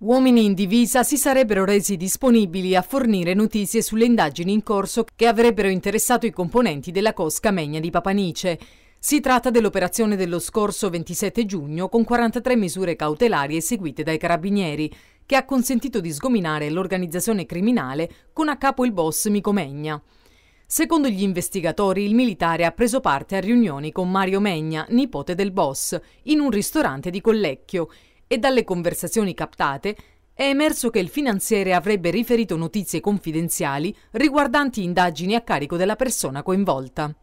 Uomini in divisa si sarebbero resi disponibili a fornire notizie sulle indagini in corso che avrebbero interessato i componenti della Cosca Megna di Papanice. Si tratta dell'operazione dello scorso 27 giugno con 43 misure cautelari eseguite dai carabinieri, che ha consentito di sgominare l'organizzazione criminale con a capo il boss Mico Megna. Secondo gli investigatori, il militare ha preso parte a riunioni con Mario Megna, nipote del boss, in un ristorante di Collecchio e dalle conversazioni captate è emerso che il finanziere avrebbe riferito notizie confidenziali riguardanti indagini a carico della persona coinvolta.